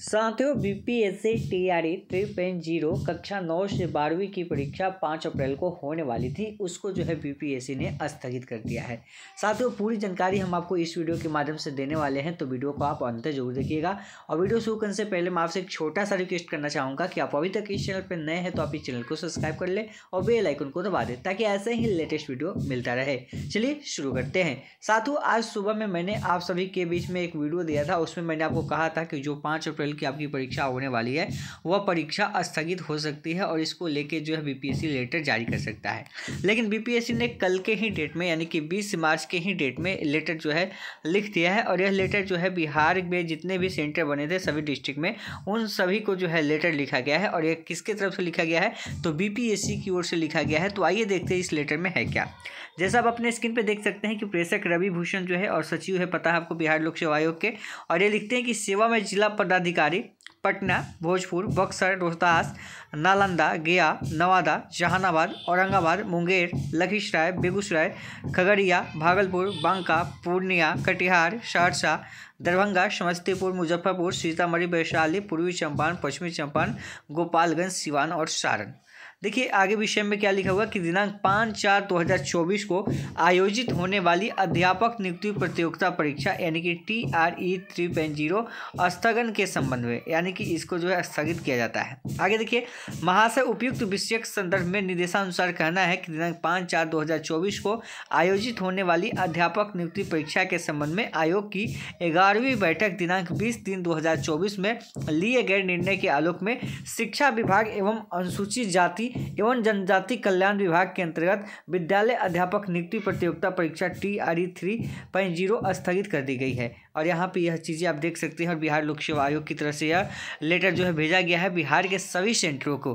साथियों BPSC TRE three point zero कक्षा नौ से बारहवीं की परीक्षा पाँच अप्रैल को होने वाली थी उसको जो है बीपीएससी ने स्थगित कर दिया है साथियों पूरी जानकारी हम आपको इस वीडियो के माध्यम से देने वाले हैं तो वीडियो को आप अंत जरूर देखिएगा और वीडियो शुरू करने से पहले मैं आपसे एक छोटा सा रिक्वेस्ट करना चाहूँगा कि आप अभी तक इस चैनल पर नए हैं तो आप इस चैनल को सब्सक्राइब कर लें और बेल आइकन को दबा दें ताकि ऐसे ही लेटेस्ट वीडियो मिलता रहे चलिए शुरू करते हैं साथियों आज सुबह में मैंने आप सभी के बीच में एक वीडियो दिया था उसमें मैंने आपको कहा था कि जो पाँच अप्रैल अप्रैल की आपकी परीक्षा होने वाली है वह परीक्षा स्थगित हो सकती है और इसको लेके जो है बीपीएससी लेटर जारी कर सकता है लेकिन बीपीएससी ने कल के ही डेट में यानी कि बीस मार्च के ही डेट में लेटर जो है लिख दिया है और यह लेटर जो है बिहार में जितने भी सेंटर बने थे सभी डिस्ट्रिक्ट में उन सभी को जो है लेटर लिखा गया है और यह किसके तरफ से लिखा गया है तो बीपीएससी की ओर से लिखा गया है तो आइए देखते हैं इस लेटर में है क्या जैसा आप अपने स्क्रीन पर देख सकते हैं कि प्रेषक रवि भूषण जो है और सचिव है पता है आपको बिहार लोक सेवा आयोग के और ये लिखते हैं कि सेवा में जिला पदाधिकारी अधिकारी पटना भोजपुर बक्सर रोहतास नालंदा गया नवादा जहानाबाद औरंगाबाद मुंगेर लखीसराय बेगूसराय खगड़िया भागलपुर बांका पूर्णिया कटिहार सहरसा दरभंगा समस्तीपुर मुजफ्फरपुर सीतामढ़ी वैशाली पूर्वी चंपारण पश्चिमी चंपारण गोपालगंज सिवान और सारण देखिए आगे विषय में क्या लिखा हुआ कि दिनांक पाँच चार दो हज़ार चौबीस को आयोजित होने वाली अध्यापक नियुक्ति प्रतियोगिता परीक्षा यानी कि T R E three point zero स्थगन के संबंध में यानी कि इसको जो है स्थगित किया जाता है आगे देखिए महाशय उपयुक्त विषय संदर्भ में निर्देशानुसार कहना है कि दिनांक पाँच चार दो हज़ार चौबीस को आयोजित होने वाली अध्यापक नियुक्ति परीक्षा के संबंध में आयोग की ग्यारह बारहवीं बैठक दिनांक 20 तीन 2024 में लिए गए निर्णय के आलोक में शिक्षा विभाग एवं अनुसूचित जाति एवं जनजाति कल्याण विभाग के अंतर्गत विद्यालय अध्यापक नियुक्ति प्रतियोगिता परीक्षा T R E three point zero स्थगित कर दी गई है और यहाँ पर यह चीज़ें आप देख सकते हैं और बिहार लोक सेवा आयोग की तरफ से यह लेटर जो है भेजा गया है बिहार के सभी सेंटरों को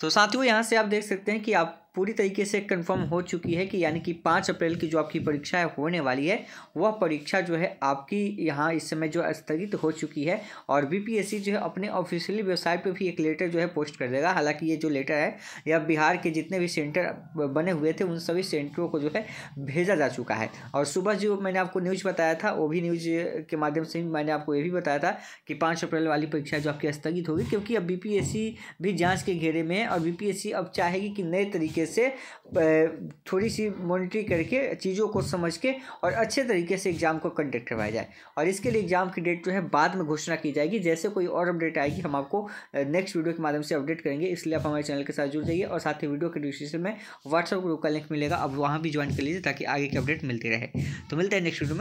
तो साथियों यहाँ से आप देख सकते हैं कि आप पूरी तरीके से कंफर्म हो चुकी है कि यानी कि पाँच अप्रैल की जो आपकी परीक्षा है होने वाली है वह परीक्षा जो है आपकी यहाँ इस समय जो स्थगित हो चुकी है और बीपीएससी जो है अपने ऑफिशियली वेबसाइट पे भी एक लेटर जो है पोस्ट कर देगा हालांकि ये जो लेटर है यह बिहार के जितने भी सेंटर बने हुए थे उन सभी सेंटरों को जो है भेजा जा चुका है और सुबह जो मैंने आपको न्यूज़ बताया था वो भी न्यूज़ के माध्यम से मैंने आपको ये भी बताया था कि पाँच अप्रैल वाली परीक्षा जो आपकी स्थगित होगी क्योंकि अब बी भी जाँच के घेरे में है और बी अब चाहेगी कि नए तरीके तरीके से थोड़ी सी मॉनिटरी करके चीज़ों को समझ के और अच्छे तरीके से एग्ज़ाम को कंडक्ट करवाया जाए और इसके लिए एग्ज़ाम की डेट जो है बाद में घोषणा की जाएगी जैसे कोई और अपडेट आएगी हम आपको नेक्स्ट वीडियो के माध्यम से अपडेट करेंगे इसलिए आप हमारे चैनल के साथ जुड़ जाइए और साथ ही वीडियो के डिस्क्रिप्शन में व्हाट्सअप ग्रुप का लिंक मिलेगा अब वहाँ भी ज्वाइन कर लीजिए ताकि आगे की अपडेट मिलती रहे तो मिलते हैं नेक्स्ट वीडियो में